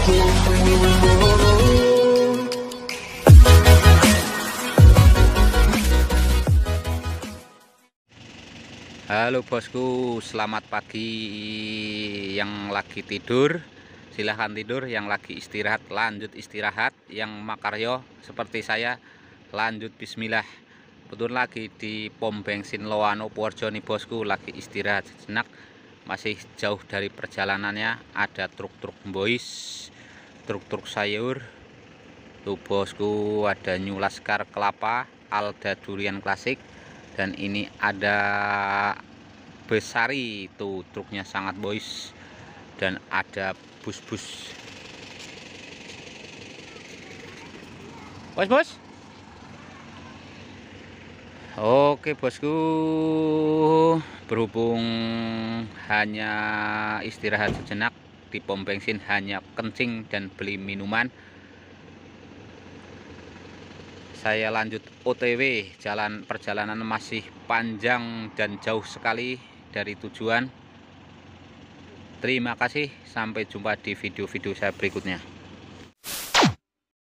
Halo bosku, selamat pagi yang lagi tidur silahkan tidur, yang lagi istirahat lanjut istirahat, yang makaryo seperti saya lanjut bismillah betul lagi di pom bensin Loano Purjo nih bosku lagi istirahat sejenak masih jauh dari perjalanannya ada truk-truk boys truk-truk sayur tuh bosku ada new laskar kelapa alda durian klasik dan ini ada besari tuh truknya sangat boys dan ada bus-bus bos bos oke bosku berhubung hanya istirahat sejenak di pom bensin hanya kencing dan beli minuman saya lanjut OTW jalan perjalanan masih panjang dan jauh sekali dari tujuan terima kasih sampai jumpa di video-video saya berikutnya